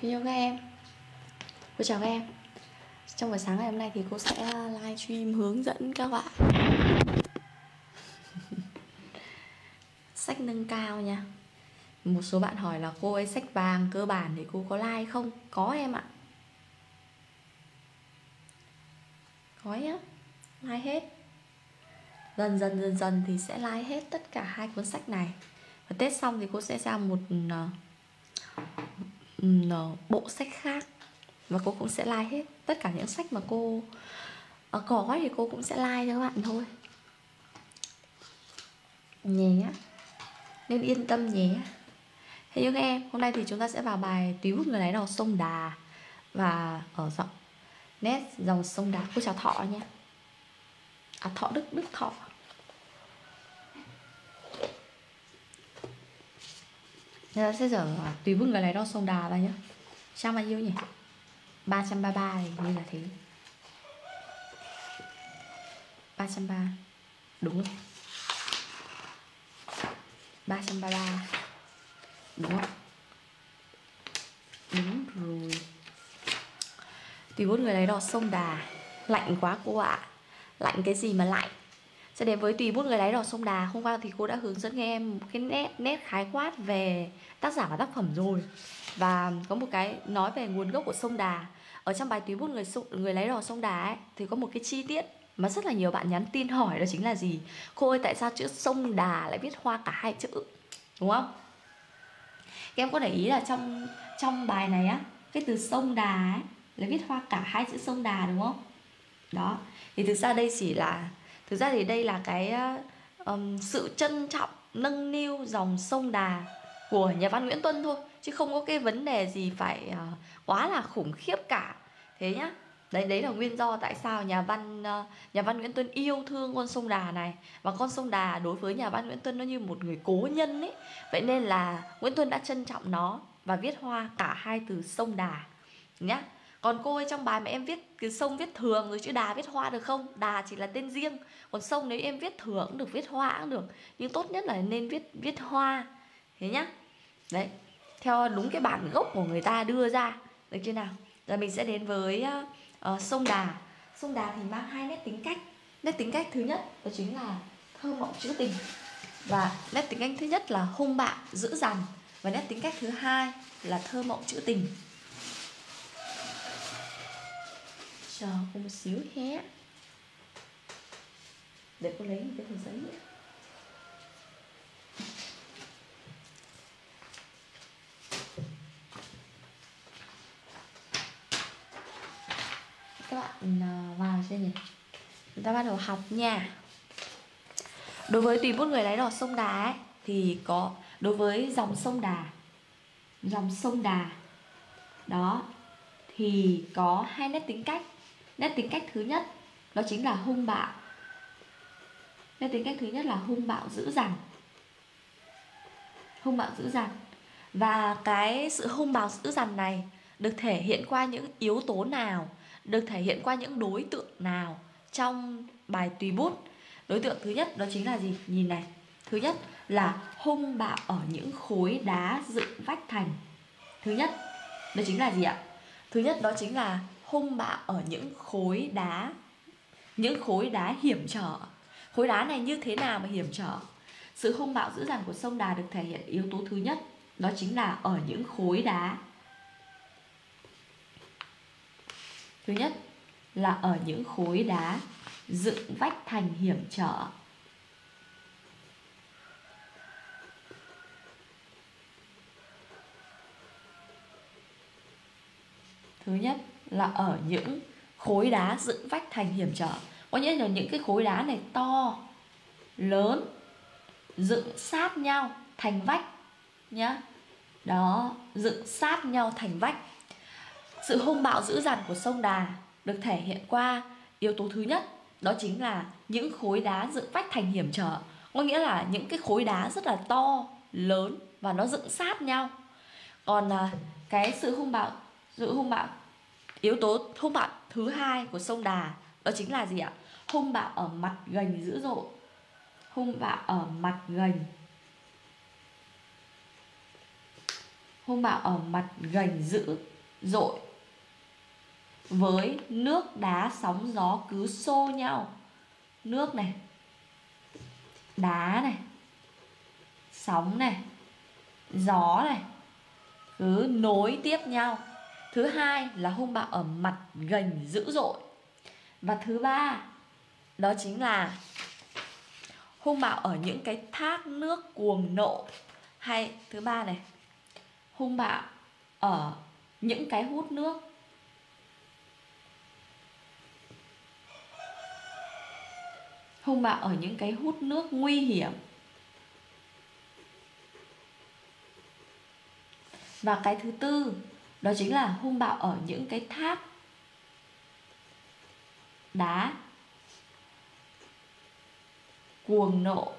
video các em Cô chào các em Trong buổi sáng ngày hôm nay thì cô sẽ live stream hướng dẫn các bạn Sách nâng cao nha Một số bạn hỏi là cô ấy sách vàng cơ bản thì cô có like không? Có em ạ Có nhá Like hết Dần dần dần dần thì sẽ like hết tất cả hai cuốn sách này Và Tết xong thì cô sẽ ra một ờ, Ờ, bộ sách khác và cô cũng sẽ like hết tất cả những sách mà cô ờ, có thì cô cũng sẽ like cho các bạn thôi nhé nên yên tâm nhé thế nhưng em hôm nay thì chúng ta sẽ vào bài tí bút người lái đò sông đà và ở giọng nét dòng sông đà cô chào thọ nhé à thọ đức đức thọ Người ta sẽ dở tùy bưng người này đó sông đà ra nhá Sao bao nhiêu nhỉ 333 thì như là thế 330 Đúng rồi 333 Đúng không? Đúng rồi Tùy bốn người này đò sông đà Lạnh quá cô ạ Lạnh cái gì mà lạnh sẽ đến với tùy bút người đáy đỏ sông đà hôm qua thì cô đã hướng dẫn nghe em cái nét nét khái quát về tác giả và tác phẩm rồi và có một cái nói về nguồn gốc của sông đà ở trong bài tùy bút người sông, người lấy đò sông đà ấy thì có một cái chi tiết mà rất là nhiều bạn nhắn tin hỏi đó chính là gì cô ơi tại sao chữ sông đà lại viết hoa cả hai chữ đúng không các em có để ý là trong trong bài này á cái từ sông đà ấy là viết hoa cả hai chữ sông đà đúng không đó thì thực ra đây chỉ là thực ra thì đây là cái um, sự trân trọng nâng niu dòng sông đà của nhà văn nguyễn tuân thôi chứ không có cái vấn đề gì phải uh, quá là khủng khiếp cả thế nhá đấy đấy là nguyên do tại sao nhà văn uh, nhà văn nguyễn tuân yêu thương con sông đà này và con sông đà đối với nhà văn nguyễn tuân nó như một người cố nhân ấy vậy nên là nguyễn tuân đã trân trọng nó và viết hoa cả hai từ sông đà nhá còn cô ơi trong bài mà em viết cái sông viết thường rồi chữ đà viết hoa được không đà chỉ là tên riêng còn sông nếu em viết thường cũng được viết hoa cũng được nhưng tốt nhất là nên viết viết hoa thế nhá đấy theo đúng cái bản gốc của người ta đưa ra được chưa nào giờ mình sẽ đến với uh, sông đà sông đà thì mang hai nét tính cách nét tính cách thứ nhất đó chính là thơ mộng trữ tình và nét tính cách thứ nhất là hung bạo dữ dằn và nét tính cách thứ hai là thơ mộng trữ tình chờ cô một xíu nhé để cô lấy một cái tờ giấy nữa. các bạn ờ, vào chưa nhỉ chúng ta bắt đầu học nha đối với tùy bút người lái đò sông đá ấy, thì có đối với dòng sông đà dòng sông đà đó thì có hai nét tính cách nét tính cách thứ nhất đó chính là hung bạo nét tính cách thứ nhất là hung bạo dữ dằn hung bạo dữ dằn và cái sự hung bạo dữ dằn này được thể hiện qua những yếu tố nào được thể hiện qua những đối tượng nào trong bài tùy bút đối tượng thứ nhất đó chính là gì nhìn này thứ nhất là hung bạo ở những khối đá dựng vách thành thứ nhất đó chính là gì ạ thứ nhất đó chính là hung bạo ở những khối đá những khối đá hiểm trở khối đá này như thế nào mà hiểm trở sự hung bạo dữ dằn của sông đà được thể hiện yếu tố thứ nhất đó chính là ở những khối đá thứ nhất là ở những khối đá dựng vách thành hiểm trở thứ nhất là ở những khối đá dựng vách thành hiểm trở có nghĩa là những cái khối đá này to lớn dựng sát nhau thành vách nhá đó dựng sát nhau thành vách sự hung bạo dữ dằn của sông đà được thể hiện qua yếu tố thứ nhất đó chính là những khối đá dựng vách thành hiểm trở có nghĩa là những cái khối đá rất là to lớn và nó dựng sát nhau còn à, cái sự hung bạo sự hung bạo yếu tố hung bạo thứ hai của sông đà đó chính là gì ạ hung bạo ở mặt gành dữ dội hung bạo ở mặt gành hung bạo ở mặt gành dữ dội với nước đá sóng gió cứ xô nhau nước này đá này sóng này gió này cứ nối tiếp nhau thứ hai là hung bạo ở mặt gành dữ dội và thứ ba đó chính là hung bạo ở những cái thác nước cuồng nộ hay thứ ba này hung bạo ở những cái hút nước hung bạo ở những cái hút nước nguy hiểm và cái thứ tư đó chính là hung bạo ở những cái tháp đá cuồng nộ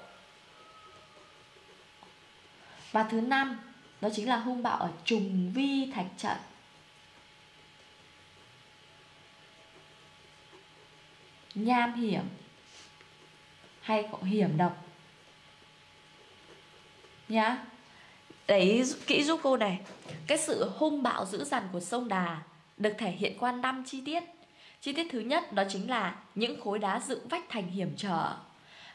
và thứ năm đó chính là hung bạo ở trùng vi thạch trận nham hiểm hay hiểm độc nhá Đấy kỹ giúp cô này Cái sự hung bạo dữ dằn của sông Đà Được thể hiện qua năm chi tiết Chi tiết thứ nhất đó chính là Những khối đá dựng vách thành hiểm trở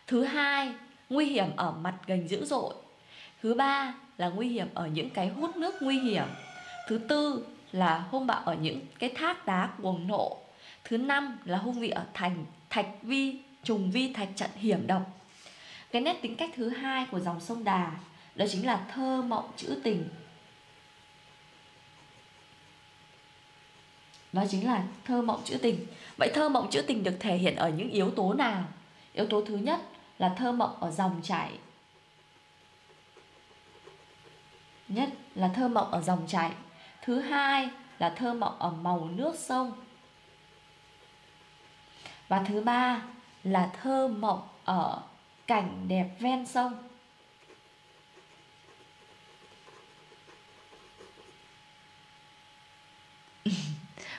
Thứ hai Nguy hiểm ở mặt gành dữ dội Thứ ba là nguy hiểm ở những cái hút nước nguy hiểm Thứ tư là hung bạo ở những cái thác đá cuồng nộ Thứ năm là hung vị ở thành thạch vi trùng vi thạch trận hiểm độc cái nét tính cách thứ hai của dòng sông Đà đó chính là thơ mộng trữ tình đó chính là thơ mộng trữ tình vậy thơ mộng trữ tình được thể hiện ở những yếu tố nào yếu tố thứ nhất là thơ mộng ở dòng chảy nhất là thơ mộng ở dòng chảy thứ hai là thơ mộng ở màu nước sông và thứ ba là thơ mộng ở cảnh đẹp ven sông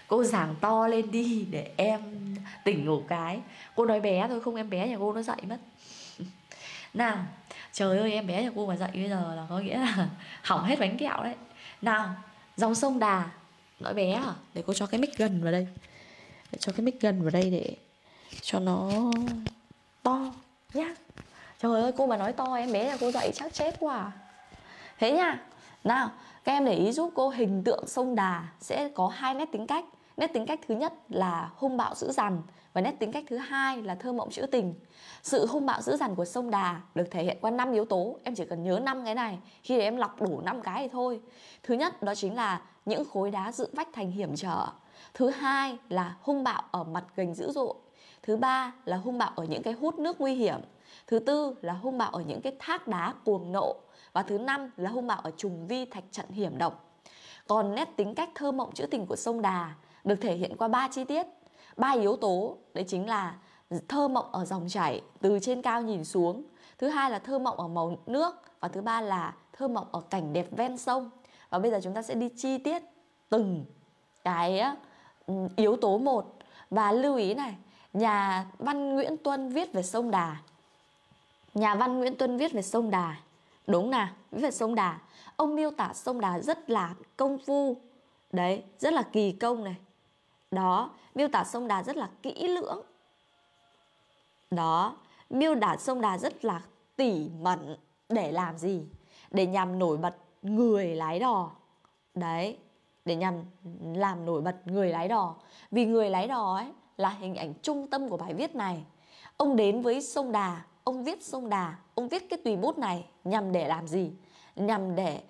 cô giảng to lên đi để em tỉnh ngủ cái cô nói bé thôi không em bé nhà cô nó dậy mất nào trời ơi em bé nhà cô mà dậy bây giờ là có nghĩa là hỏng hết bánh kẹo đấy nào dòng sông đà nói bé à để cô cho cái mic gần vào đây để cho cái mic gần vào đây để cho nó to nhá trời ơi cô mà nói to em bé nhà cô dậy chắc chết quá à. thế nha nào các em để ý giúp cô hình tượng sông đà sẽ có hai nét tính cách Nét tính cách thứ nhất là hung bạo dữ dằn và nét tính cách thứ hai là thơ mộng trữ tình. Sự hung bạo dữ dằn của sông Đà được thể hiện qua năm yếu tố, em chỉ cần nhớ năm cái này, khi em lọc đủ năm cái thì thôi. Thứ nhất đó chính là những khối đá dự vách thành hiểm trở. Thứ hai là hung bạo ở mặt gành dữ dội. Thứ ba là hung bạo ở những cái hút nước nguy hiểm. Thứ tư là hung bạo ở những cái thác đá cuồng nộ và thứ năm là hung bạo ở trùng vi thạch trận hiểm độc. Còn nét tính cách thơ mộng trữ tình của sông Đà được thể hiện qua ba chi tiết ba yếu tố đấy chính là thơ mộng ở dòng chảy từ trên cao nhìn xuống thứ hai là thơ mộng ở màu nước và thứ ba là thơ mộng ở cảnh đẹp ven sông và bây giờ chúng ta sẽ đi chi tiết từng cái yếu tố một và lưu ý này nhà văn Nguyễn Tuân viết về sông Đà nhà văn Nguyễn Tuân viết về sông Đà đúng nào viết về sông Đà ông miêu tả sông Đà rất là công phu đấy rất là kỳ công này đó, miêu tả sông Đà rất là kỹ lưỡng. Đó, miêu tả sông Đà rất là tỉ mẩn để làm gì? Để nhằm nổi bật người lái đò. Đấy, để nhằm làm nổi bật người lái đò. Vì người lái đò ấy là hình ảnh trung tâm của bài viết này. Ông đến với sông Đà, ông viết sông Đà, ông viết cái tùy bút này nhằm để làm gì? Nhằm để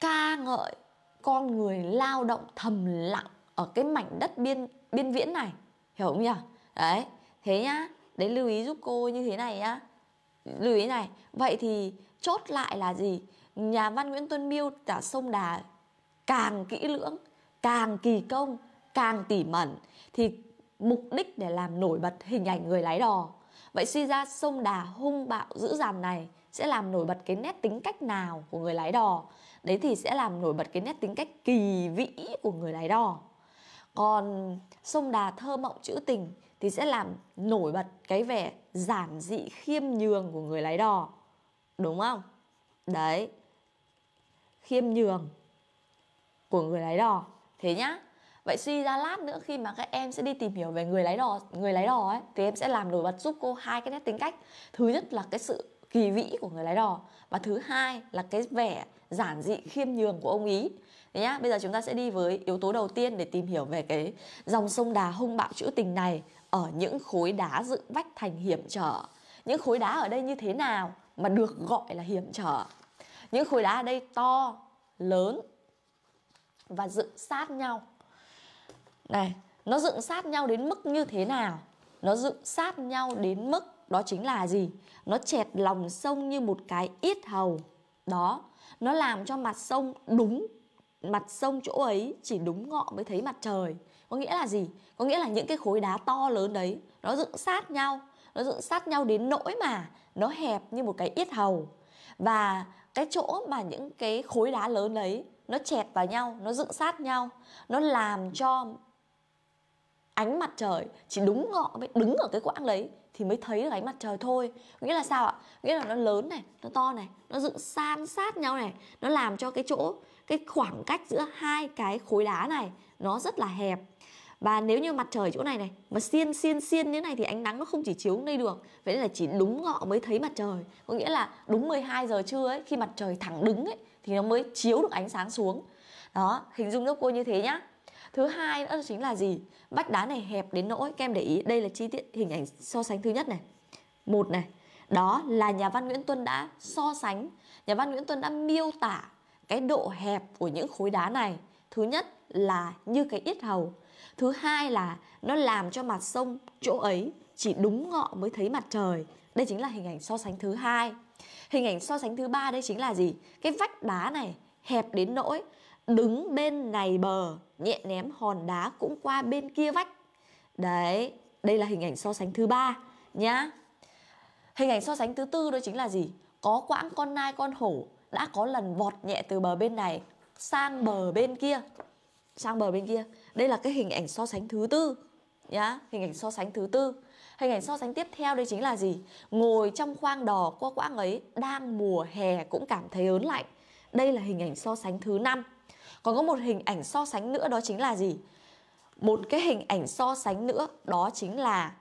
ca ngợi con người lao động thầm lặng ở cái mảnh đất biên biên viễn này hiểu không nhỉ đấy thế nhá đấy lưu ý giúp cô như thế này nhá lưu ý này vậy thì chốt lại là gì nhà văn nguyễn tuân miêu tả sông đà càng kỹ lưỡng càng kỳ công càng tỉ mẩn thì mục đích để làm nổi bật hình ảnh người lái đò vậy suy ra sông đà hung bạo dữ dằn này sẽ làm nổi bật cái nét tính cách nào của người lái đò đấy thì sẽ làm nổi bật cái nét tính cách kỳ vĩ của người lái đò còn sông đà thơ mộng trữ tình thì sẽ làm nổi bật cái vẻ giản dị khiêm nhường của người lái đò đúng không đấy khiêm nhường của người lái đò thế nhá vậy suy ra lát nữa khi mà các em sẽ đi tìm hiểu về người lái đò người lái đò ấy thì em sẽ làm nổi bật giúp cô hai cái nét tính cách thứ nhất là cái sự kỳ vĩ của người lái đò và thứ hai là cái vẻ giản dị khiêm nhường của ông ý Đấy nhá, bây giờ chúng ta sẽ đi với yếu tố đầu tiên để tìm hiểu về cái dòng sông đà hung bạo trữ tình này ở những khối đá dựng vách thành hiểm trở. Những khối đá ở đây như thế nào mà được gọi là hiểm trở? Những khối đá ở đây to, lớn và dựng sát nhau. Này, nó dựng sát nhau đến mức như thế nào? Nó dựng sát nhau đến mức đó chính là gì? Nó chẹt lòng sông như một cái yết hầu. Đó, nó làm cho mặt sông đúng mặt sông chỗ ấy chỉ đúng ngọ mới thấy mặt trời có nghĩa là gì có nghĩa là những cái khối đá to lớn đấy nó dựng sát nhau nó dựng sát nhau đến nỗi mà nó hẹp như một cái yết hầu và cái chỗ mà những cái khối đá lớn đấy nó chẹt vào nhau nó dựng sát nhau nó làm cho ánh mặt trời chỉ đúng ngọ mới đứng ở cái quãng đấy thì mới thấy được ánh mặt trời thôi nghĩa là sao ạ nghĩa là nó lớn này nó to này nó dựng san sát nhau này nó làm cho cái chỗ cái khoảng cách giữa hai cái khối đá này nó rất là hẹp và nếu như mặt trời chỗ này này mà xiên xiên xiên như này thì ánh nắng nó không chỉ chiếu đây được vậy nên là chỉ đúng ngọ mới thấy mặt trời có nghĩa là đúng 12 giờ trưa ấy khi mặt trời thẳng đứng ấy thì nó mới chiếu được ánh sáng xuống đó hình dung giúp cô như thế nhá thứ hai nữa chính là gì vách đá này hẹp đến nỗi kem để ý đây là chi tiết hình ảnh so sánh thứ nhất này một này đó là nhà văn Nguyễn Tuân đã so sánh nhà văn Nguyễn Tuân đã miêu tả cái độ hẹp của những khối đá này thứ nhất là như cái yết hầu thứ hai là nó làm cho mặt sông chỗ ấy chỉ đúng ngọ mới thấy mặt trời đây chính là hình ảnh so sánh thứ hai hình ảnh so sánh thứ ba đây chính là gì cái vách đá này hẹp đến nỗi đứng bên này bờ nhẹ ném hòn đá cũng qua bên kia vách đấy đây là hình ảnh so sánh thứ ba nhá hình ảnh so sánh thứ tư đó chính là gì có quãng con nai con hổ đã có lần vọt nhẹ từ bờ bên này sang bờ bên kia sang bờ bên kia đây là cái hình ảnh so sánh thứ tư nhá hình ảnh so sánh thứ tư hình ảnh so sánh tiếp theo đây chính là gì ngồi trong khoang đò qua quãng ấy đang mùa hè cũng cảm thấy ớn lạnh đây là hình ảnh so sánh thứ năm còn có một hình ảnh so sánh nữa đó chính là gì một cái hình ảnh so sánh nữa đó chính là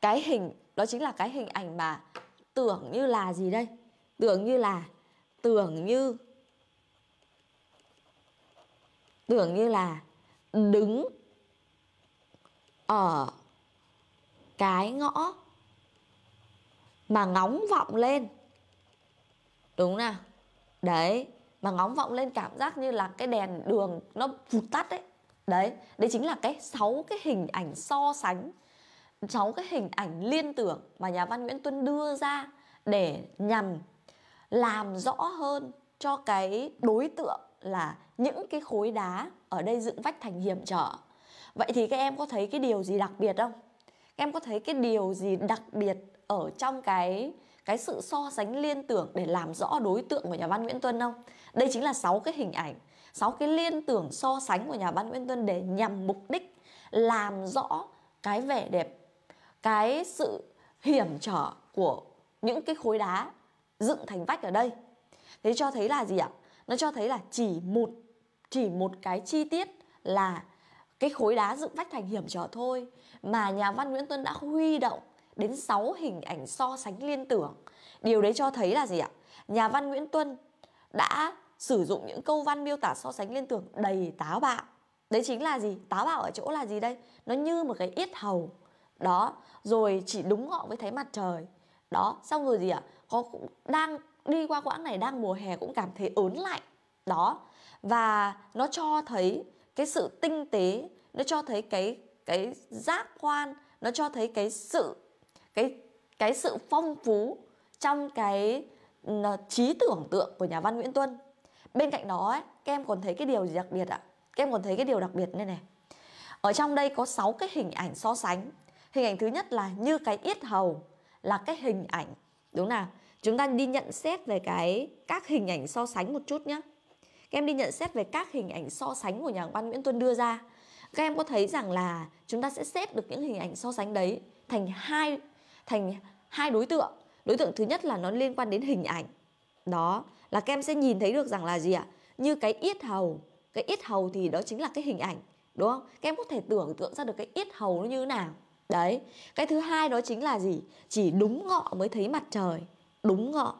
cái hình đó chính là cái hình ảnh mà tưởng như là gì đây tưởng như là tưởng như tưởng như là đứng ở cái ngõ mà ngóng vọng lên đúng nè đấy mà ngóng vọng lên cảm giác như là cái đèn đường nó vụt tắt đấy đấy đấy chính là cái sáu cái hình ảnh so sánh sáu cái hình ảnh liên tưởng mà nhà văn Nguyễn Tuân đưa ra để nhằm làm rõ hơn cho cái đối tượng là những cái khối đá ở đây dựng vách thành hiểm trở vậy thì các em có thấy cái điều gì đặc biệt không các em có thấy cái điều gì đặc biệt ở trong cái cái sự so sánh liên tưởng để làm rõ đối tượng của nhà văn Nguyễn Tuân không? Đây chính là 6 cái hình ảnh, 6 cái liên tưởng so sánh của nhà văn Nguyễn Tuân để nhằm mục đích làm rõ cái vẻ đẹp, cái sự hiểm trở của những cái khối đá dựng thành vách ở đây thế cho thấy là gì ạ nó cho thấy là chỉ một chỉ một cái chi tiết là cái khối đá dựng vách thành hiểm trở thôi mà nhà văn Nguyễn Tuân đã huy động đến 6 hình ảnh so sánh liên tưởng. Điều đấy cho thấy là gì ạ? Nhà văn Nguyễn Tuân đã sử dụng những câu văn miêu tả so sánh liên tưởng đầy táo bạo. Đấy chính là gì? Táo bạo ở chỗ là gì đây? Nó như một cái yết hầu. Đó, rồi chỉ đúng ngọ với thấy mặt trời. Đó, xong rồi gì ạ? có cũng đang đi qua quãng này đang mùa hè cũng cảm thấy ớn lạnh đó và nó cho thấy cái sự tinh tế nó cho thấy cái cái giác quan nó cho thấy cái sự cái cái sự phong phú trong cái ờ, trí tưởng tượng của nhà văn Nguyễn Tuân bên cạnh đó ấy, các em còn thấy cái điều gì đặc biệt ạ các em còn thấy cái điều đặc biệt này này ở trong đây có 6 cái hình ảnh so sánh hình ảnh thứ nhất là như cái yết hầu là cái hình ảnh đúng nào chúng ta đi nhận xét về cái các hình ảnh so sánh một chút nhé các em đi nhận xét về các hình ảnh so sánh của nhà văn Nguyễn Tuân đưa ra các em có thấy rằng là chúng ta sẽ xếp được những hình ảnh so sánh đấy thành hai thành hai đối tượng đối tượng thứ nhất là nó liên quan đến hình ảnh đó là các em sẽ nhìn thấy được rằng là gì ạ như cái yết hầu cái yết hầu thì đó chính là cái hình ảnh đúng không các em có thể tưởng tượng ra được cái yết hầu nó như thế nào Đấy, cái thứ hai đó chính là gì? Chỉ đúng ngọ mới thấy mặt trời, đúng ngọ.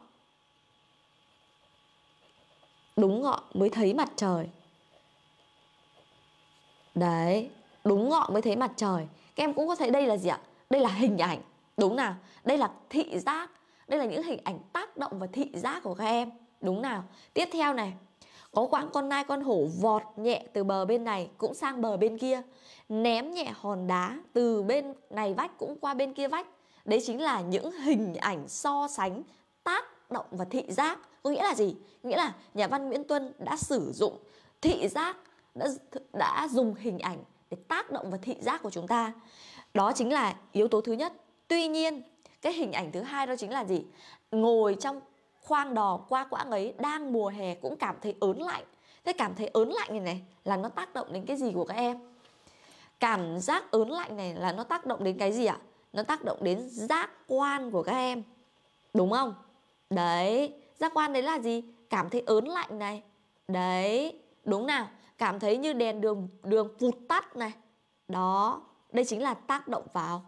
Đúng ngọ mới thấy mặt trời. Đấy, đúng ngọ mới thấy mặt trời. Các em cũng có thấy đây là gì ạ? Đây là hình ảnh, đúng nào? Đây là thị giác, đây là những hình ảnh tác động và thị giác của các em, đúng nào? Tiếp theo này, có quãng con nai con hổ vọt nhẹ từ bờ bên này cũng sang bờ bên kia Ném nhẹ hòn đá từ bên này vách cũng qua bên kia vách Đấy chính là những hình ảnh so sánh tác động và thị giác Có nghĩa là gì? Nghĩa là nhà văn Nguyễn Tuân đã sử dụng thị giác đã, đã dùng hình ảnh để tác động vào thị giác của chúng ta Đó chính là yếu tố thứ nhất Tuy nhiên cái hình ảnh thứ hai đó chính là gì? Ngồi trong khoang đò qua quãng ấy đang mùa hè cũng cảm thấy ớn lạnh thế cảm thấy ớn lạnh này này là nó tác động đến cái gì của các em cảm giác ớn lạnh này là nó tác động đến cái gì ạ à? nó tác động đến giác quan của các em đúng không đấy giác quan đấy là gì cảm thấy ớn lạnh này đấy đúng nào cảm thấy như đèn đường đường vụt tắt này đó đây chính là tác động vào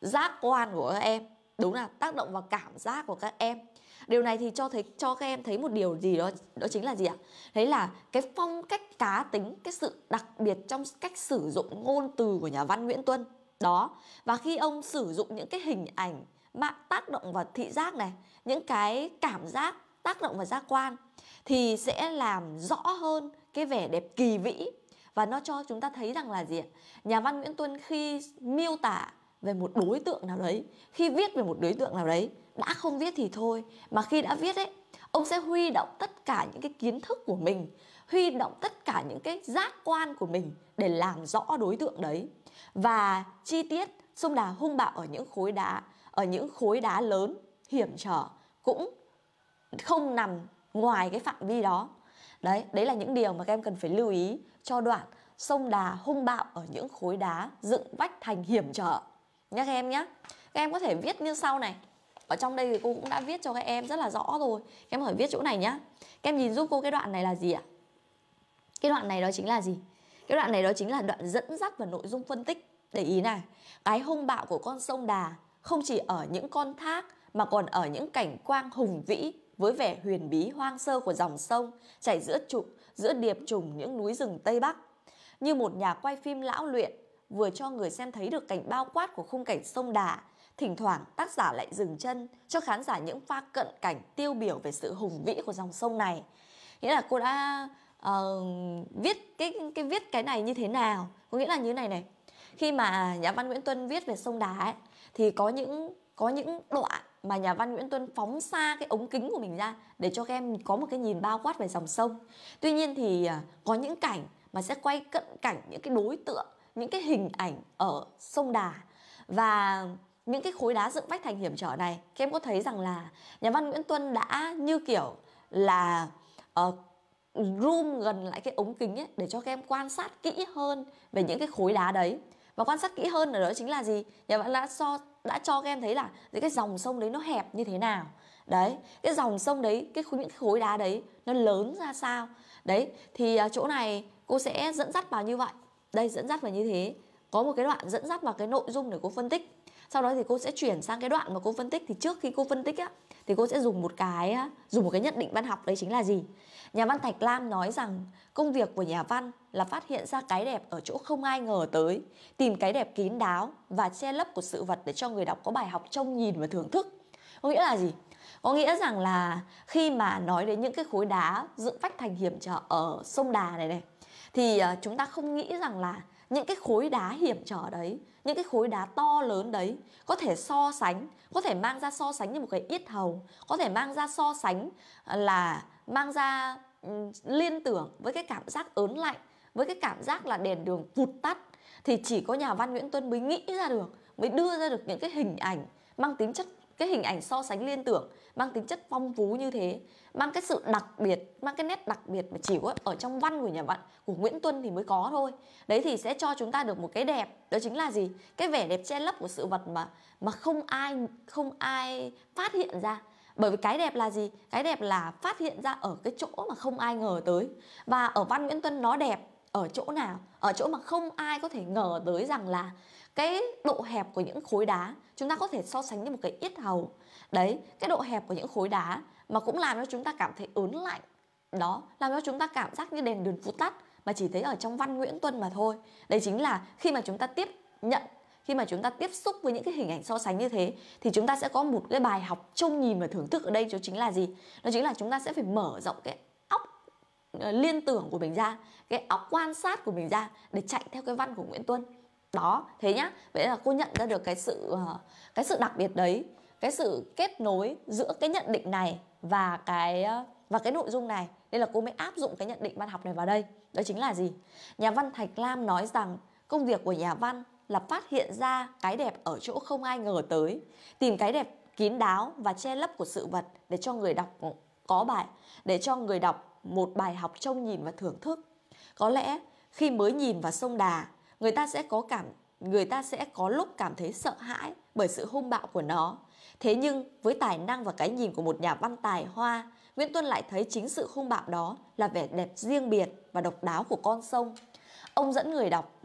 giác quan của các em đúng là tác động vào cảm giác của các em điều này thì cho thấy cho các em thấy một điều gì đó đó chính là gì ạ đấy là cái phong cách cá tính cái sự đặc biệt trong cách sử dụng ngôn từ của nhà văn nguyễn tuân đó và khi ông sử dụng những cái hình ảnh mạng tác động vào thị giác này những cái cảm giác tác động vào giác quan thì sẽ làm rõ hơn cái vẻ đẹp kỳ vĩ và nó cho chúng ta thấy rằng là gì ạ nhà văn nguyễn tuân khi miêu tả về một đối tượng nào đấy khi viết về một đối tượng nào đấy đã không viết thì thôi mà khi đã viết ấy ông sẽ huy động tất cả những cái kiến thức của mình huy động tất cả những cái giác quan của mình để làm rõ đối tượng đấy và chi tiết sông đà hung bạo ở những khối đá ở những khối đá lớn hiểm trở cũng không nằm ngoài cái phạm vi đó đấy đấy là những điều mà các em cần phải lưu ý cho đoạn sông đà hung bạo ở những khối đá dựng vách thành hiểm trở nhé các em nhé các em có thể viết như sau này ở trong đây thì cô cũng đã viết cho các em rất là rõ rồi các em phải viết chỗ này nhá các em nhìn giúp cô cái đoạn này là gì ạ cái đoạn này đó chính là gì cái đoạn này đó chính là đoạn dẫn dắt và nội dung phân tích để ý này cái hung bạo của con sông đà không chỉ ở những con thác mà còn ở những cảnh quang hùng vĩ với vẻ huyền bí hoang sơ của dòng sông chảy giữa trụ giữa điệp trùng những núi rừng tây bắc như một nhà quay phim lão luyện vừa cho người xem thấy được cảnh bao quát của khung cảnh sông Đà. Thỉnh thoảng tác giả lại dừng chân cho khán giả những pha cận cảnh tiêu biểu về sự hùng vĩ của dòng sông này. Nghĩa là cô đã uh, viết cái cái viết cái này như thế nào? Có nghĩa là như này này. Khi mà nhà văn Nguyễn Tuân viết về sông Đà ấy thì có những có những đoạn mà nhà văn Nguyễn Tuân phóng xa cái ống kính của mình ra để cho các em có một cái nhìn bao quát về dòng sông. Tuy nhiên thì ờ, có những cảnh mà sẽ quay cận cảnh những cái đối tượng những cái hình ảnh ở sông Đà và những cái khối đá dựng vách thành hiểm trở này các em có thấy rằng là nhà văn Nguyễn Tuân đã như kiểu là uh, room gần lại cái ống kính ấy để cho các em quan sát kỹ hơn về những cái khối đá đấy và quan sát kỹ hơn ở đó chính là gì nhà văn đã so đã cho các em thấy là những cái dòng sông đấy nó hẹp như thế nào đấy cái dòng sông đấy cái những cái khối đá đấy nó lớn ra sao đấy thì à, chỗ này cô sẽ dẫn dắt vào như vậy đây dẫn dắt là như thế có một cái đoạn dẫn dắt vào cái nội dung để cô phân tích sau đó thì cô sẽ chuyển sang cái đoạn mà cô phân tích thì trước khi cô phân tích á thì cô sẽ dùng một cái dùng một cái nhận định văn học đấy chính là gì nhà văn thạch lam nói rằng công việc của nhà văn là phát hiện ra cái đẹp ở chỗ không ai ngờ tới tìm cái đẹp kín đáo và che lấp của sự vật để cho người đọc có bài học trông nhìn và thưởng thức có nghĩa là gì có nghĩa rằng là khi mà nói đến những cái khối đá dựng vách thành hiểm trở ở sông đà này này thì à, chúng ta không nghĩ rằng là những cái khối đá hiểm trở đấy những cái khối đá to lớn đấy có thể so sánh có thể mang ra so sánh như một cái yết hầu có thể mang ra so sánh à, là mang ra liên tưởng với cái cảm giác ớn lạnh với cái cảm giác là đèn đường vụt tắt thì chỉ có nhà văn Nguyễn Tuân mới nghĩ ra được mới đưa ra được những cái hình ảnh mang tính chất cái hình ảnh so sánh liên tưởng mang tính chất phong phú như thế mang cái sự đặc biệt mang cái nét đặc biệt mà chỉ có ở trong văn của nhà bạn của Nguyễn Tuân thì mới có thôi đấy thì sẽ cho chúng ta được một cái đẹp đó chính là gì cái vẻ đẹp che lấp của sự vật mà mà không ai không ai phát hiện ra bởi vì cái đẹp là gì cái đẹp là phát hiện ra ở cái chỗ mà không ai ngờ tới và ở văn Nguyễn Tuân nó đẹp ở chỗ nào ở chỗ mà không ai có thể ngờ tới rằng là cái độ hẹp của những khối đá chúng ta có thể so sánh như một cái yết hầu Đấy, cái độ hẹp của những khối đá mà cũng làm cho chúng ta cảm thấy ớn lạnh. Đó, làm cho chúng ta cảm giác như đèn đường phút tắt mà chỉ thấy ở trong văn Nguyễn Tuân mà thôi. Đấy chính là khi mà chúng ta tiếp nhận khi mà chúng ta tiếp xúc với những cái hình ảnh so sánh như thế thì chúng ta sẽ có một cái bài học trông nhìn và thưởng thức ở đây đó chính là gì đó chính là chúng ta sẽ phải mở rộng cái óc ờ, liên tưởng của mình ra cái óc quan sát của mình ra để chạy theo cái văn của nguyễn tuân đó thế nhá vậy là cô nhận ra được cái sự ờ, cái sự đặc biệt đấy cái sự kết nối giữa cái nhận định này và cái ờ, và cái nội dung này nên là cô mới áp dụng cái nhận định văn học này vào đây đó chính là gì nhà văn thạch lam nói rằng công việc của nhà văn là phát hiện ra cái đẹp ở chỗ không ai ngờ tới tìm cái đẹp kín đáo và che lấp của sự vật để cho người đọc có bài để cho người đọc một bài học trông nhìn và thưởng thức có lẽ khi mới nhìn vào sông đà người ta sẽ có cảm người ta sẽ có lúc cảm thấy sợ hãi bởi sự hung bạo của nó. Thế nhưng, với tài năng và cái nhìn của một nhà văn tài hoa, Nguyễn Tuân lại thấy chính sự hung bạo đó là vẻ đẹp riêng biệt và độc đáo của con sông. Ông dẫn người đọc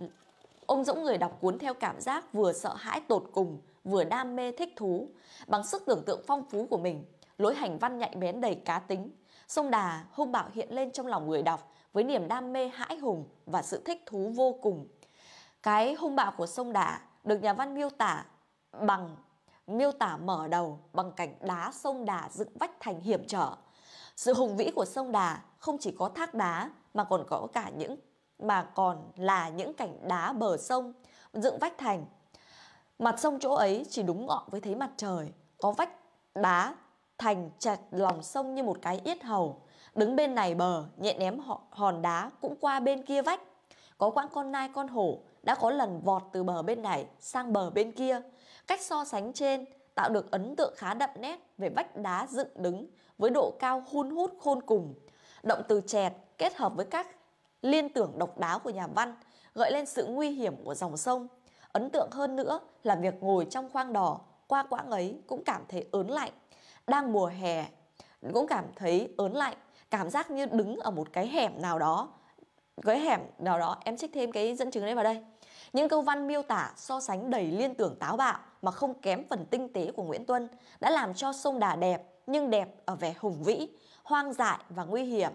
ông dẫn người đọc cuốn theo cảm giác vừa sợ hãi tột cùng, vừa đam mê thích thú. Bằng sức tưởng tượng phong phú của mình, lối hành văn nhạy bén đầy cá tính, sông Đà hung bạo hiện lên trong lòng người đọc với niềm đam mê hãi hùng và sự thích thú vô cùng cái hung bạo của sông Đà được nhà văn miêu tả bằng miêu tả mở đầu bằng cảnh đá sông Đà dựng vách thành hiểm trở. Sự hùng vĩ của sông Đà không chỉ có thác đá mà còn có cả những mà còn là những cảnh đá bờ sông dựng vách thành. Mặt sông chỗ ấy chỉ đúng ngọn với thấy mặt trời, có vách đá thành chặt lòng sông như một cái yết hầu. Đứng bên này bờ, nhẹ ném hòn đá cũng qua bên kia vách. Có quãng con nai con hổ, đã có lần vọt từ bờ bên này sang bờ bên kia. Cách so sánh trên tạo được ấn tượng khá đậm nét về vách đá dựng đứng với độ cao hun hút khôn cùng. Động từ chẹt kết hợp với các liên tưởng độc đáo của nhà văn gợi lên sự nguy hiểm của dòng sông. Ấn tượng hơn nữa là việc ngồi trong khoang đỏ qua quãng ấy cũng cảm thấy ớn lạnh. Đang mùa hè cũng cảm thấy ớn lạnh, cảm giác như đứng ở một cái hẻm nào đó cái hẻm nào đó em trích thêm cái dẫn chứng đấy vào đây những câu văn miêu tả so sánh đầy liên tưởng táo bạo mà không kém phần tinh tế của Nguyễn Tuân đã làm cho sông Đà đẹp nhưng đẹp ở vẻ hùng vĩ, hoang dại và nguy hiểm.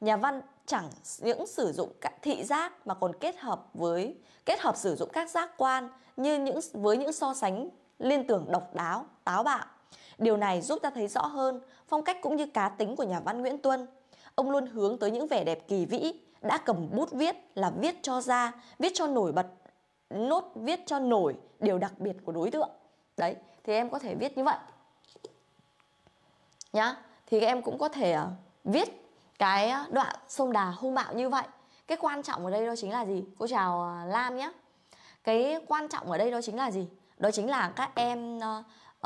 Nhà văn chẳng những sử dụng các thị giác mà còn kết hợp với kết hợp sử dụng các giác quan như những với những so sánh liên tưởng độc đáo, táo bạo. Điều này giúp ta thấy rõ hơn phong cách cũng như cá tính của nhà văn Nguyễn Tuân. Ông luôn hướng tới những vẻ đẹp kỳ vĩ, đã cầm bút viết là viết cho ra viết cho nổi bật nốt viết cho nổi điều đặc biệt của đối tượng đấy thì em có thể viết như vậy nhá thì em cũng có thể à, viết cái à, đoạn sông đà hung bạo như vậy cái quan trọng ở đây đó chính là gì cô chào à, lam nhé cái quan trọng ở đây đó chính là gì đó chính là các em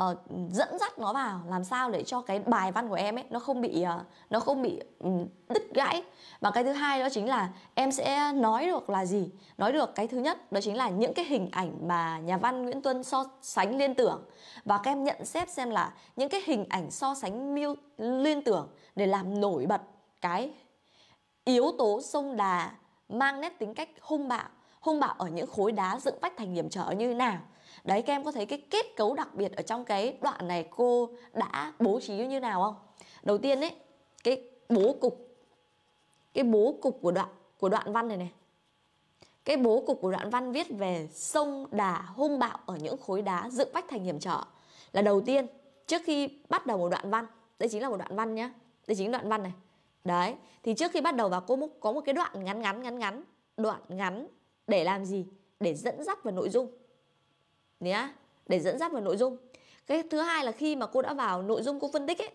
uh, dẫn dắt nó vào làm sao để cho cái bài văn của em ấy nó không bị uh, nó không bị um, đứt gãy và cái thứ hai đó chính là em sẽ nói được là gì nói được cái thứ nhất đó chính là những cái hình ảnh mà nhà văn Nguyễn Tuân so sánh liên tưởng và các em nhận xét xem là những cái hình ảnh so sánh miêu liên tưởng để làm nổi bật cái yếu tố sông đà mang nét tính cách hung bạo hung bạo ở những khối đá dựng vách thành hiểm trở như thế nào đấy các em có thấy cái kết cấu đặc biệt ở trong cái đoạn này cô đã bố trí như thế nào không đầu tiên ấy cái bố cục cái bố cục của đoạn của đoạn văn này này cái bố cục của đoạn văn viết về sông đà hung bạo ở những khối đá dựng vách thành hiểm trở là đầu tiên trước khi bắt đầu một đoạn văn đây chính là một đoạn văn nhá đây chính là đoạn văn này đấy thì trước khi bắt đầu vào cô có một cái đoạn ngắn ngắn ngắn ngắn đoạn ngắn để làm gì để dẫn dắt vào nội dung nhá để dẫn dắt vào nội dung cái thứ hai là khi mà cô đã vào nội dung cô phân tích ấy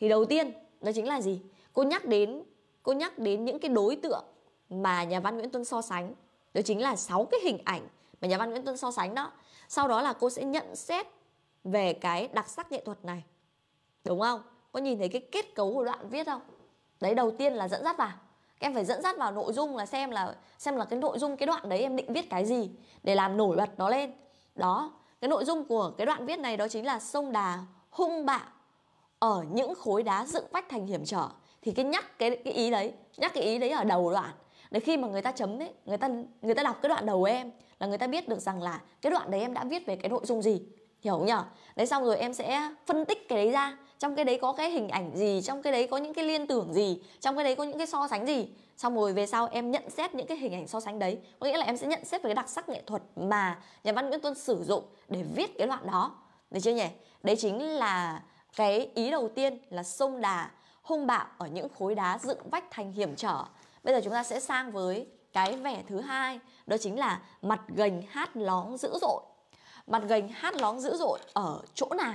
thì đầu tiên đó chính là gì cô nhắc đến cô nhắc đến những cái đối tượng mà nhà văn Nguyễn Tuân so sánh đó chính là sáu cái hình ảnh mà nhà văn Nguyễn Tuân so sánh đó sau đó là cô sẽ nhận xét về cái đặc sắc nghệ thuật này đúng không có nhìn thấy cái kết cấu của đoạn viết không đấy đầu tiên là dẫn dắt vào em phải dẫn dắt vào nội dung là xem là xem là cái nội dung cái đoạn đấy em định viết cái gì để làm nổi bật nó lên đó cái nội dung của cái đoạn viết này đó chính là sông đà hung bạo ở những khối đá dựng vách thành hiểm trở thì cái nhắc cái cái ý đấy nhắc cái ý đấy ở đầu đoạn để khi mà người ta chấm đấy người ta người ta đọc cái đoạn đầu em là người ta biết được rằng là cái đoạn đấy em đã viết về cái nội dung gì hiểu nhở đấy xong rồi em sẽ phân tích cái đấy ra trong cái đấy có cái hình ảnh gì trong cái đấy có những cái liên tưởng gì trong cái đấy có những cái so sánh gì xong rồi về sau em nhận xét những cái hình ảnh so sánh đấy có nghĩa là em sẽ nhận xét về cái đặc sắc nghệ thuật mà nhà văn nguyễn tuân sử dụng để viết cái đoạn đó được chưa nhỉ đấy chính là cái ý đầu tiên là sông đà hung bạo ở những khối đá dựng vách thành hiểm trở bây giờ chúng ta sẽ sang với cái vẻ thứ hai đó chính là mặt gành hát lóng dữ dội Mặt gành hát lóng dữ dội ở chỗ nào?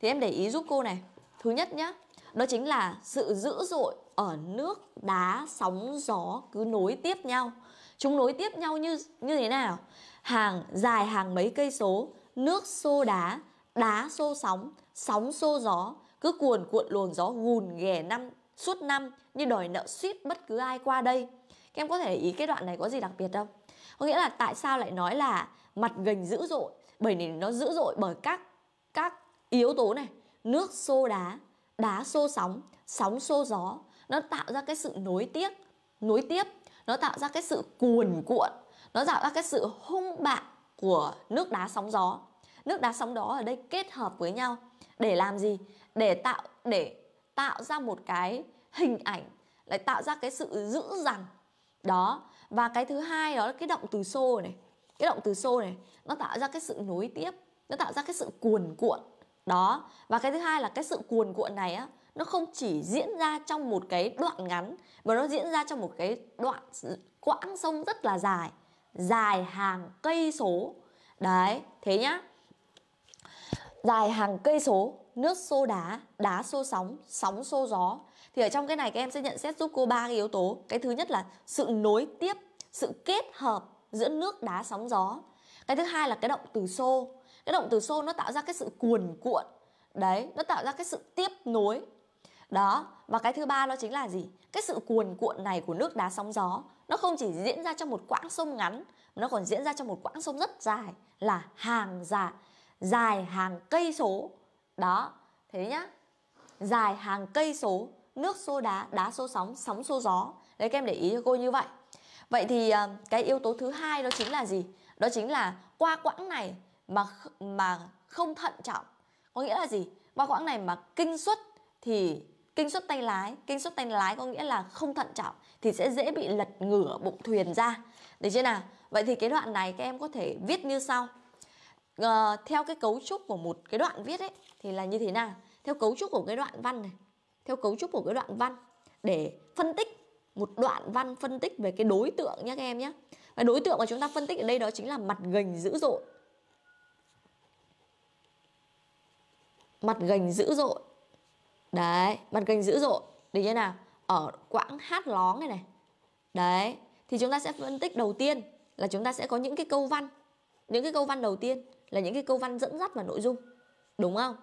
Thì em để ý giúp cô này. Thứ nhất nhá, đó chính là sự dữ dội ở nước đá sóng gió cứ nối tiếp nhau. Chúng nối tiếp nhau như như thế nào? Hàng dài hàng mấy cây số, nước xô đá, đá xô sóng, sóng xô gió, cứ cuồn cuộn luồng gió gùn ghè năm suốt năm như đòi nợ suýt bất cứ ai qua đây. Các em có thể ý cái đoạn này có gì đặc biệt không? Có nghĩa là tại sao lại nói là mặt gành dữ dội bởi vì nó dữ dội bởi các các yếu tố này nước xô đá đá xô sóng sóng xô gió nó tạo ra cái sự nối tiếp nối tiếp nó tạo ra cái sự cuồn cuộn nó tạo ra cái sự hung bạo của nước đá sóng gió nước đá sóng đó ở đây kết hợp với nhau để làm gì để tạo để tạo ra một cái hình ảnh lại tạo ra cái sự dữ dằn đó và cái thứ hai đó là cái động từ xô này cái động từ xô này nó tạo ra cái sự nối tiếp nó tạo ra cái sự cuồn cuộn đó và cái thứ hai là cái sự cuồn cuộn này á nó không chỉ diễn ra trong một cái đoạn ngắn mà nó diễn ra trong một cái đoạn quãng sông rất là dài dài hàng cây số đấy thế nhá dài hàng cây số nước xô đá đá xô sóng sóng xô gió thì ở trong cái này các em sẽ nhận xét giúp cô ba cái yếu tố cái thứ nhất là sự nối tiếp sự kết hợp giữa nước đá sóng gió cái thứ hai là cái động từ xô cái động từ xô nó tạo ra cái sự cuồn cuộn đấy nó tạo ra cái sự tiếp nối đó và cái thứ ba đó chính là gì cái sự cuồn cuộn này của nước đá sóng gió nó không chỉ diễn ra trong một quãng sông ngắn nó còn diễn ra trong một quãng sông rất dài là hàng dài dạ, dài hàng cây số đó thế nhá dài hàng cây số nước xô đá đá xô sóng sóng xô gió đấy các em để ý cho cô như vậy Vậy thì ờ, cái yếu tố thứ hai đó chính là gì? Đó chính là qua quãng này mà mà không thận trọng. Có nghĩa là gì? Qua quãng này mà kinh suất thì kinh suất tay lái, kinh suất tay lái có nghĩa là không thận trọng thì sẽ dễ bị lật ngửa bụng thuyền ra. Được chưa nào? Vậy thì cái đoạn này các em có thể viết như sau. À, theo cái cấu trúc của một cái đoạn viết ấy thì là như thế nào? Theo cấu trúc của cái đoạn văn này, theo cấu trúc của cái đoạn văn để phân tích một đoạn văn phân tích về cái đối tượng nhé các em nhé và đối tượng mà chúng ta phân tích ở đây đó chính là mặt gành dữ dội mặt gành dữ dội đấy mặt gành dữ dội được như nào ở quãng hát lóng này này đấy thì chúng ta sẽ phân tích đầu tiên là chúng ta sẽ có những cái câu văn những cái câu văn đầu tiên là những cái câu văn dẫn dắt vào nội dung đúng không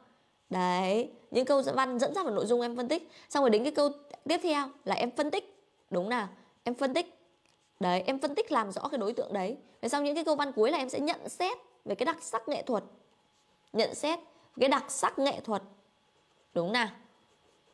đấy những câu văn dẫn dắt vào nội dung em phân tích xong rồi đến cái câu tiếp theo là em phân tích Đúng nào, em phân tích. Đấy, em phân tích làm rõ cái đối tượng đấy. Và sau những cái câu văn cuối là em sẽ nhận xét về cái đặc sắc nghệ thuật. Nhận xét cái đặc sắc nghệ thuật. Đúng nào?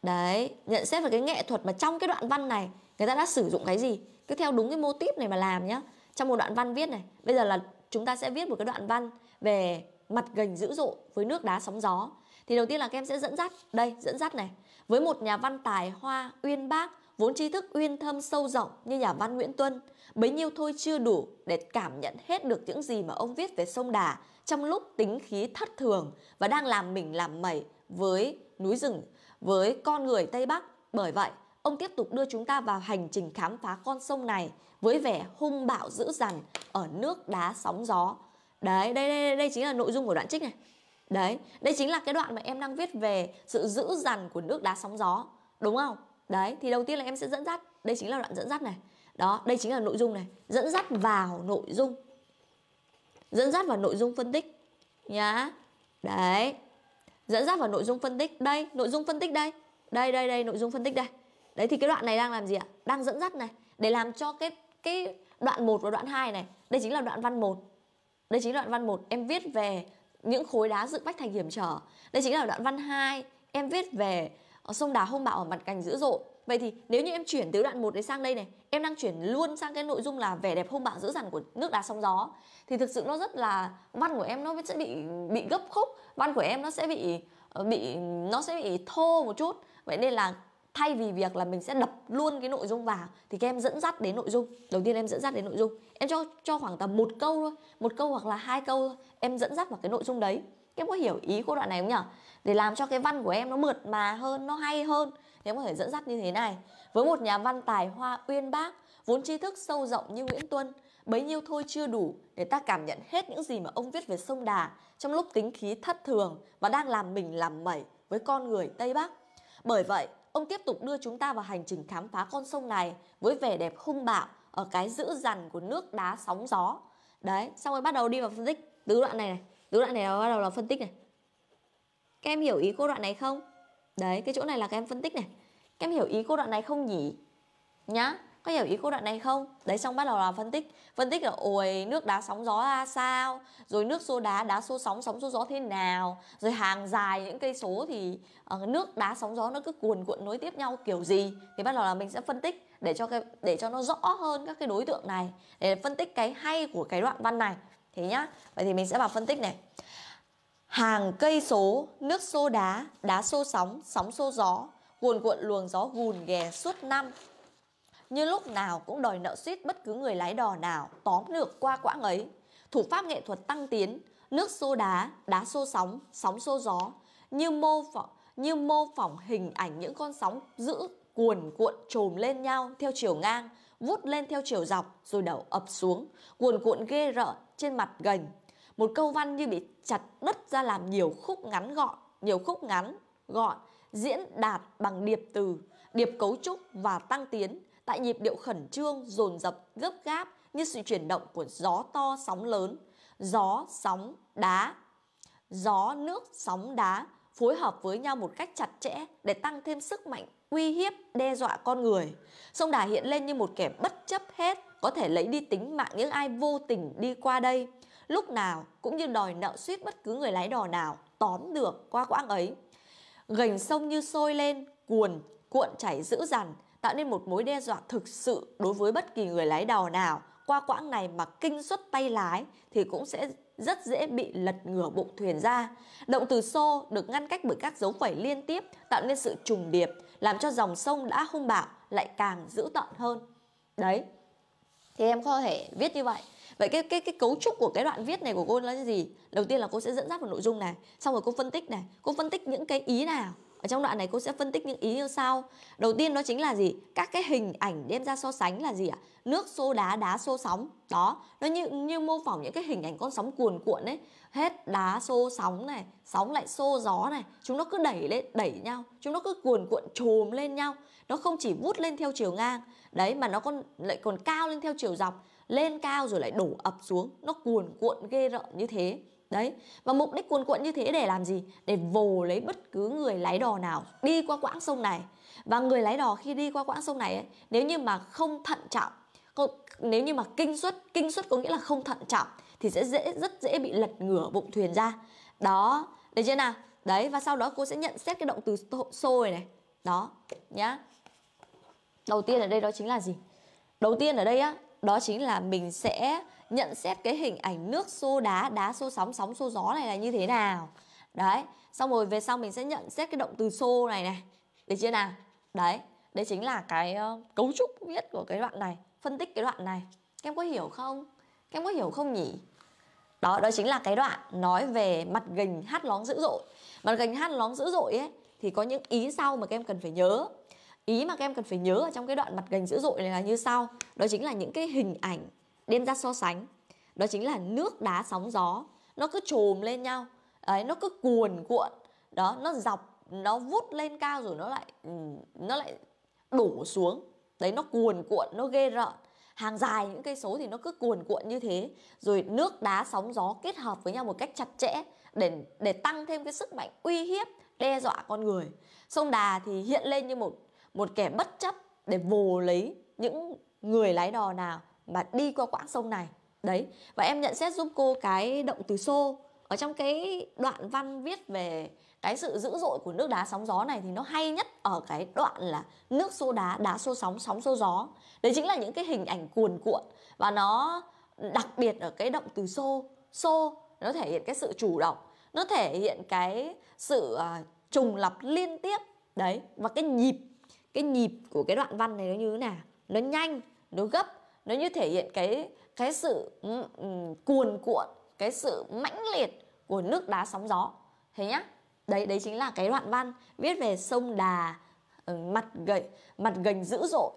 Đấy, nhận xét về cái nghệ thuật mà trong cái đoạn văn này người ta đã sử dụng cái gì. Cứ theo đúng cái mô típ này mà làm nhá. Trong một đoạn văn viết này, bây giờ là chúng ta sẽ viết một cái đoạn văn về mặt gành dữ dội với nước đá sóng gió. Thì đầu tiên là các em sẽ dẫn dắt, đây dẫn dắt này, với một nhà văn tài hoa uyên bác vốn tri thức uyên thâm sâu rộng như nhà văn Nguyễn Tuân, bấy nhiêu thôi chưa đủ để cảm nhận hết được những gì mà ông viết về sông Đà trong lúc tính khí thất thường và đang làm mình làm mẩy với núi rừng, với con người Tây Bắc. Bởi vậy, ông tiếp tục đưa chúng ta vào hành trình khám phá con sông này với vẻ hung bạo dữ dằn ở nước đá sóng gió. Đấy, đây đây đây chính là nội dung của đoạn trích này. Đấy, đây chính là cái đoạn mà em đang viết về sự dữ dằn của nước đá sóng gió, đúng không? đấy thì đầu tiên là em sẽ dẫn dắt đây chính là đoạn dẫn dắt này đó đây chính là nội dung này dẫn dắt vào nội dung dẫn dắt vào nội dung phân tích nhá đấy dẫn dắt vào nội dung phân tích đây nội dung phân tích đây đây đây đây nội dung phân tích đây đấy thì cái đoạn này đang làm gì ạ đang dẫn dắt này để làm cho cái cái đoạn 1 và đoạn 2 này đây chính là đoạn văn 1 đây chính là đoạn văn 1 em viết về những khối đá dựng vách thành hiểm trở đây chính là đoạn văn 2 em viết về Ờ, sông đà hung bạo ở mặt cảnh dữ dội Vậy thì nếu như em chuyển từ đoạn 1 đấy sang đây này Em đang chuyển luôn sang cái nội dung là vẻ đẹp hung bạo dữ dằn của nước đá sông gió Thì thực sự nó rất là văn của em nó sẽ bị bị gấp khúc Văn của em nó sẽ bị ờ, bị nó sẽ bị thô một chút Vậy nên là thay vì việc là mình sẽ đập luôn cái nội dung vào thì các em dẫn dắt đến nội dung đầu tiên em dẫn dắt đến nội dung em cho cho khoảng tầm một câu thôi một câu hoặc là hai câu thôi em dẫn dắt vào cái nội dung đấy các em có hiểu ý của đoạn này không nhở để làm cho cái văn của em nó mượt mà hơn nó hay hơn thì em có thể dẫn dắt như thế này với một nhà văn tài hoa uyên bác vốn tri thức sâu rộng như Nguyễn Tuân bấy nhiêu thôi chưa đủ để ta cảm nhận hết những gì mà ông viết về sông Đà trong lúc tính khí thất thường và đang làm mình làm mẩy với con người Tây Bắc bởi vậy ông tiếp tục đưa chúng ta vào hành trình khám phá con sông này với vẻ đẹp hung bạo ở cái dữ dằn của nước đá sóng gió đấy xong rồi bắt đầu đi vào phân tích tứ đoạn này này tứ đoạn này bắt đầu là phân tích này các em hiểu ý cô đoạn này không? Đấy, cái chỗ này là các em phân tích này. Các em hiểu ý cô đoạn này không nhỉ? Nhá, có hiểu ý cô đoạn này không? Đấy xong bắt đầu là phân tích. Phân tích là ôi nước đá sóng gió ra sao, rồi nước xô đá, đá xô sóng, sóng xô gió thế nào, rồi hàng dài những cây số thì uh, nước đá sóng gió nó cứ cuồn cuộn nối tiếp nhau kiểu gì. Thì bắt đầu là mình sẽ phân tích để cho cái để cho nó rõ hơn các cái đối tượng này để phân tích cái hay của cái đoạn văn này. Thế nhá. Vậy thì mình sẽ vào phân tích này hàng cây số nước xô đá, đá xô sóng, sóng xô gió, cuồn cuộn luồng gió gùn ghè suốt năm. Như lúc nào cũng đòi nợ suýt bất cứ người lái đò nào tóm được qua quãng ấy. Thủ pháp nghệ thuật tăng tiến, nước xô đá, đá xô sóng, sóng xô gió, như mô phỏng, như mô phỏng hình ảnh những con sóng giữ cuồn cuộn trồm lên nhau theo chiều ngang, vút lên theo chiều dọc rồi đầu ập xuống, cuồn cuộn ghê rợ trên mặt gành một câu văn như bị chặt đứt ra làm nhiều khúc ngắn gọn nhiều khúc ngắn gọn diễn đạt bằng điệp từ điệp cấu trúc và tăng tiến tại nhịp điệu khẩn trương dồn dập gấp gáp như sự chuyển động của gió to sóng lớn gió sóng đá gió nước sóng đá phối hợp với nhau một cách chặt chẽ để tăng thêm sức mạnh uy hiếp đe dọa con người sông đà hiện lên như một kẻ bất chấp hết có thể lấy đi tính mạng những ai vô tình đi qua đây lúc nào cũng như đòi nợ suýt bất cứ người lái đò nào tóm được qua quãng ấy. Gành sông như sôi lên, cuồn, cuộn chảy dữ dằn, tạo nên một mối đe dọa thực sự đối với bất kỳ người lái đò nào. Qua quãng này mà kinh suất tay lái thì cũng sẽ rất dễ bị lật ngửa bụng thuyền ra. Động từ xô được ngăn cách bởi các dấu phẩy liên tiếp tạo nên sự trùng điệp, làm cho dòng sông đã hung bạo lại càng dữ tợn hơn. Đấy, thì em có thể viết như vậy vậy cái cái cái cấu trúc của cái đoạn viết này của cô là gì đầu tiên là cô sẽ dẫn dắt vào nội dung này xong rồi cô phân tích này cô phân tích những cái ý nào ở trong đoạn này cô sẽ phân tích những ý như sau đầu tiên đó chính là gì các cái hình ảnh đem ra so sánh là gì ạ nước xô đá đá xô sóng đó nó như như mô phỏng những cái hình ảnh con sóng cuồn cuộn ấy hết đá xô sóng này sóng lại xô gió này chúng nó cứ đẩy lên đẩy nhau chúng nó cứ cuồn cuộn chồm lên nhau nó không chỉ vút lên theo chiều ngang đấy mà nó còn lại còn cao lên theo chiều dọc lên cao rồi lại đổ ập xuống nó cuồn cuộn ghê rợn như thế đấy và mục đích cuồn cuộn như thế để làm gì để vồ lấy bất cứ người lái đò nào đi qua quãng sông này và người lái đò khi đi qua quãng sông này ấy, nếu như mà không thận trọng nếu như mà kinh suất kinh suất có nghĩa là không thận trọng thì sẽ dễ rất dễ bị lật ngửa bụng thuyền ra đó để chưa nào đấy và sau đó cô sẽ nhận xét cái động từ sôi này đó nhá đầu tiên ở đây đó chính là gì đầu tiên ở đây á đó chính là mình sẽ nhận xét cái hình ảnh nước xô đá đá xô sóng sóng xô gió này là như thế nào đấy xong rồi về sau mình sẽ nhận xét cái động từ xô này này để chưa nào đấy đấy chính là cái ờ, cấu trúc viết của cái đoạn này phân tích cái đoạn này các em có hiểu không các em có hiểu không nhỉ đó đó chính là cái đoạn nói về mặt gành hát lóng dữ dội mặt gành hát lóng dữ dội ấy thì có những ý sau mà các em cần phải nhớ ý mà các em cần phải nhớ ở trong cái đoạn mặt gành dữ dội này là như sau đó chính là những cái hình ảnh đem ra so sánh đó chính là nước đá sóng gió nó cứ trồm lên nhau ấy nó cứ cuồn cuộn đó nó dọc nó vút lên cao rồi nó lại ừ, nó lại đổ xuống đấy nó cuồn cuộn nó ghê rợn hàng dài những cây số thì nó cứ cuồn cuộn như thế rồi nước đá sóng gió kết hợp với nhau một cách chặt chẽ để để tăng thêm cái sức mạnh uy hiếp đe dọa con người sông đà thì hiện lên như một một kẻ bất chấp để vồ lấy những người lái đò nào mà đi qua quãng sông này đấy và em nhận xét giúp cô cái động từ xô ở trong cái đoạn văn viết về cái sự dữ dội của nước đá sóng gió này thì nó hay nhất ở cái đoạn là nước xô đá đá xô sóng sóng xô gió đấy chính là những cái hình ảnh cuồn cuộn và nó đặc biệt ở cái động từ xô xô nó thể hiện cái sự chủ động nó thể hiện cái sự à, trùng lập liên tiếp đấy và cái nhịp cái nhịp của cái đoạn văn này nó như thế nào nó nhanh nó gấp nó như thể hiện cái cái sự ừ, ừ, cuồn cuộn cái sự mãnh liệt của nước đá sóng gió thế nhá đấy đấy chính là cái đoạn văn viết về sông đà ờ, mặt gầy mặt gành dữ dội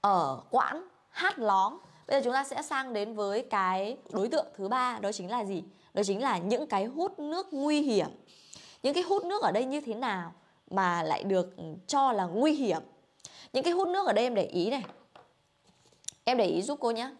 ở quãng hát lóng bây giờ chúng ta sẽ sang đến với cái đối tượng thứ ba đó chính là gì đó chính là những cái hút nước nguy hiểm những cái hút nước ở đây như thế nào mà lại được cho là nguy hiểm những cái hút nước ở đây em để ý này em để ý giúp cô nhé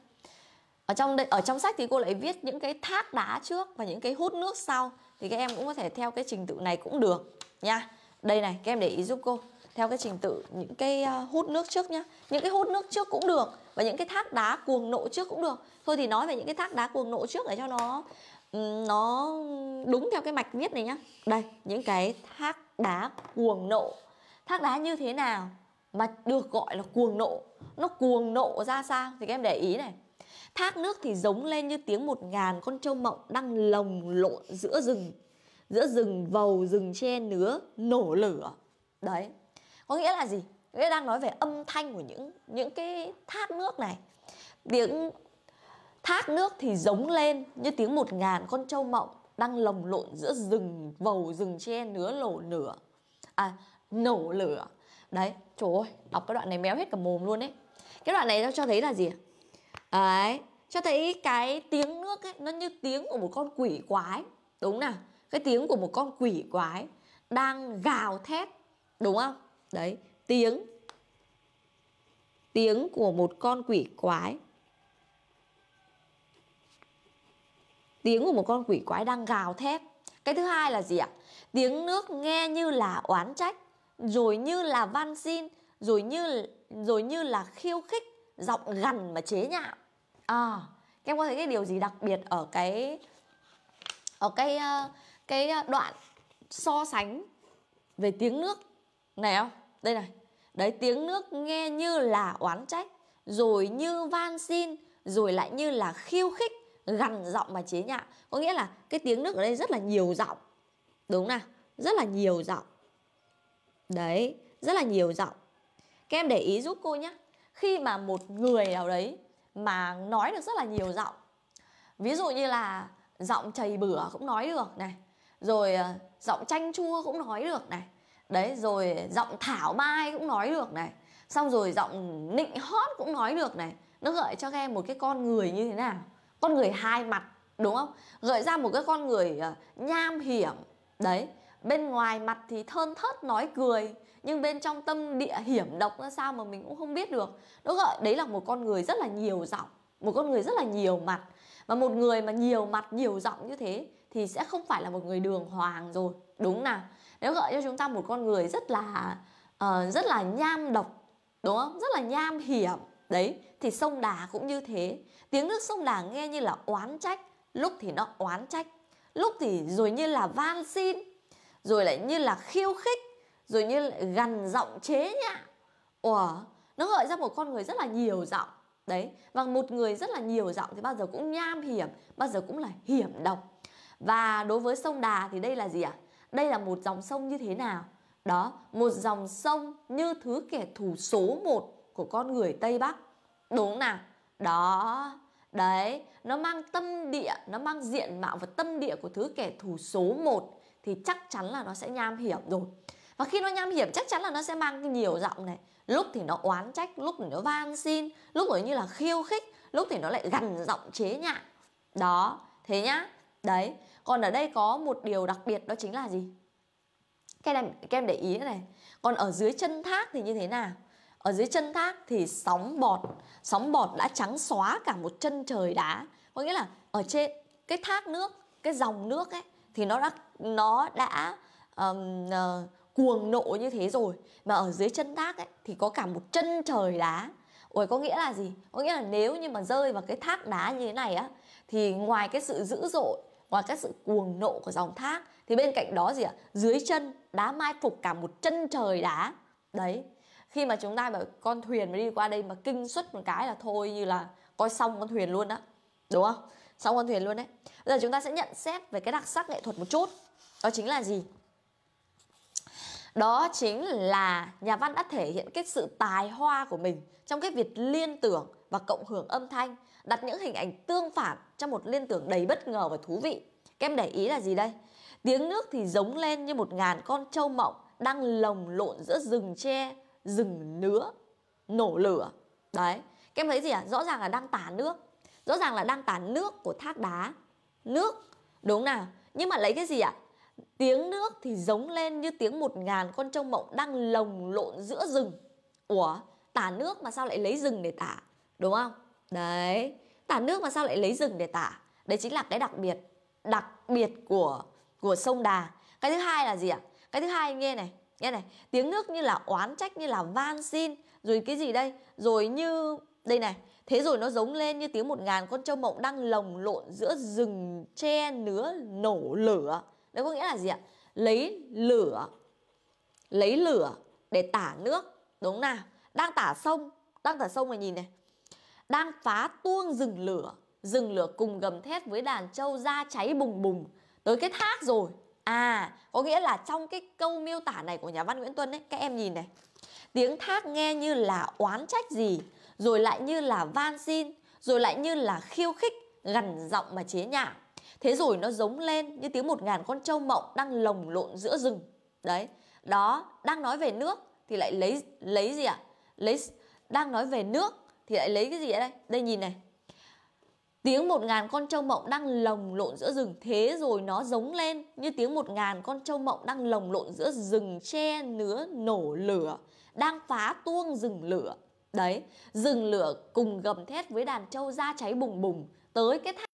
ở trong đây ở trong sách thì cô lại viết những cái thác đá trước và những cái hút nước sau thì các em cũng có thể theo cái trình tự này cũng được nha đây này các em để ý giúp cô theo cái trình tự những cái ờ, hút nước trước nhá những cái hút nước trước cũng được và những cái thác đá cuồng nộ trước cũng được thôi thì nói về những cái thác đá cuồng nộ trước để cho nó nó đúng theo cái mạch viết này nhá đây những cái thác đá cuồng nộ thác đá như thế nào mà được gọi là cuồng nộ nó cuồng nộ ra sao thì các em để ý này thác nước thì giống lên như tiếng một ngàn con trâu mộng đang lồng lộn giữa rừng giữa rừng vầu rừng che nứa nổ lửa đấy có nghĩa là gì nghĩa đang nói về âm thanh của những những cái thác nước này tiếng thác nước thì giống lên như tiếng một ngàn con trâu mộng đang lồng lộn giữa rừng vầu rừng tre nứa lổ nửa à nổ lửa đấy trời ơi đọc cái đoạn này méo hết cả mồm luôn đấy cái đoạn này nó cho thấy là gì đấy cho thấy cái tiếng nước ấy nó như tiếng của một con quỷ quái đúng nào cái tiếng của một con quỷ quái đang gào thét đúng không đấy tiếng tiếng của một con quỷ quái tiếng của một con quỷ quái đang gào thét cái thứ hai là gì ạ tiếng nước nghe như là oán trách rồi như là van xin rồi như rồi như là khiêu khích giọng gằn mà chế nhạo à các em có thấy cái điều gì đặc biệt ở cái ở cái ờ, cái ờ, đoạn so sánh về tiếng nước này không đây này đấy tiếng nước nghe như là oán trách rồi như van xin rồi lại như là khiêu khích gần giọng mà chế nhạo có nghĩa là cái tiếng nước ở đây rất là nhiều giọng đúng nào rất là nhiều giọng đấy rất là nhiều giọng các em để ý giúp cô nhé khi mà một người nào đấy mà nói được rất là nhiều giọng ví dụ như là giọng chầy bửa cũng nói được này rồi ờ, giọng chanh chua cũng nói được này đấy rồi giọng thảo mai cũng nói được này xong rồi giọng nịnh hót cũng nói được này nó gợi cho các em một cái con người như thế nào con người hai mặt đúng không gợi ra một cái con người ờ, nham hiểm đấy bên ngoài mặt thì thơn thớt nói cười nhưng bên trong tâm địa hiểm độc ra sao mà mình cũng không biết được nó gọi đấy là một con người rất là nhiều giọng một con người rất là nhiều mặt và một người mà nhiều mặt nhiều giọng như thế thì sẽ không phải là một người đường hoàng rồi đúng nào nếu gọi cho chúng ta một con người rất là uh, rất là nham độc đúng không rất là nham hiểm Đấy, thì sông Đà cũng như thế. Tiếng nước sông Đà nghe như là oán trách, lúc thì nó oán trách, lúc thì rồi như là van xin, rồi lại như là khiêu khích, rồi như là gằn giọng chế nhạo. Ủa, nó gợi ra một con người rất là nhiều giọng. Đấy, và một người rất là nhiều giọng thì bao giờ cũng nham hiểm, bao giờ cũng là hiểm độc. Và đối với sông Đà thì đây là gì ạ? Đây là một dòng sông như thế nào? Đó, một dòng sông như thứ kẻ thù số 1 của con người Tây Bắc Đúng nào Đó Đấy Nó mang tâm địa Nó mang diện mạo và tâm địa của thứ kẻ thù số 1 Thì chắc chắn là nó sẽ nham hiểm rồi và khi nó nham hiểm chắc chắn là nó sẽ mang nhiều giọng này Lúc thì nó oán trách, lúc thì nó van xin Lúc thì như là khiêu khích Lúc thì nó lại gần giọng chế nhạo Đó, thế nhá Đấy, còn ở đây có một điều đặc biệt đó chính là gì? Các em, các em để ý này Còn ở dưới chân thác thì như thế nào? ở dưới chân thác thì sóng bọt sóng bọt đã trắng xóa cả một chân trời đá có nghĩa là ở trên cái thác nước cái dòng nước ấy thì nó đã nó đã um, uh, cuồng nộ như thế rồi mà ở dưới chân thác ấy thì có cả một chân trời đá ôi có nghĩa là gì có nghĩa là nếu như mà rơi vào cái thác đá như thế này á thì ngoài cái sự dữ dội ngoài cái sự cuồng nộ của dòng thác thì bên cạnh đó gì ạ dưới chân đá mai phục cả một chân trời đá đấy khi mà chúng ta bảo con thuyền mà đi qua đây mà kinh xuất một cái là thôi như là coi xong con thuyền luôn á đúng không xong con thuyền luôn đấy bây giờ chúng ta sẽ nhận xét về cái đặc sắc nghệ thuật một chút đó chính là gì đó chính là nhà văn đã thể hiện cái sự tài hoa của mình trong cái việc liên tưởng và cộng hưởng âm thanh đặt những hình ảnh tương phản trong một liên tưởng đầy bất ngờ và thú vị các em để ý là gì đây tiếng nước thì giống lên như một ngàn con trâu mộng đang lồng lộn giữa rừng tre dừng nứa nổ lửa đấy các em thấy gì ạ à? rõ ràng là đang tả nước rõ ràng là đang tả nước của thác đá nước đúng nào nhưng mà lấy cái gì ạ à? tiếng nước thì giống lên như tiếng một ngàn con trâu mộng đang lồng lộn giữa rừng ủa tả nước mà sao lại lấy rừng để tả đúng không đấy tả nước mà sao lại lấy rừng để tả đấy chính là cái đặc biệt đặc biệt của của sông đà cái thứ hai là gì ạ à? cái thứ hai nghe này nghe này tiếng nước như là oán trách như là van xin rồi cái gì đây rồi như đây này thế rồi nó giống lên như tiếng một ngàn con trâu mộng đang lồng lộn giữa rừng tre nứa nổ lửa đấy có nghĩa là gì ạ lấy lửa lấy lửa để tả nước đúng không nào đang tả sông đang tả sông mà nhìn này đang phá tuông rừng lửa rừng lửa cùng gầm thét với đàn trâu ra cháy bùng bùng tới cái thác rồi À, có nghĩa là trong cái câu miêu tả này của nhà văn Nguyễn Tuân ấy, các em nhìn này. Tiếng thác nghe như là oán trách gì, rồi lại như là van xin, rồi lại như là khiêu khích, gần giọng mà chế nhạo. Thế rồi nó giống lên như tiếng một ngàn con trâu mộng đang lồng lộn giữa rừng. Đấy, đó, đang nói về nước thì lại lấy lấy gì ạ? À? Lấy đang nói về nước thì lại lấy cái gì đây? Đây nhìn này, Tiếng một ngàn con trâu mộng đang lồng lộn giữa rừng Thế rồi nó giống lên như tiếng một ngàn con trâu mộng đang lồng lộn giữa rừng tre nứa nổ lửa Đang phá tuông rừng lửa Đấy, rừng lửa cùng gầm thét với đàn trâu ra cháy bùng bùng Tới cái thác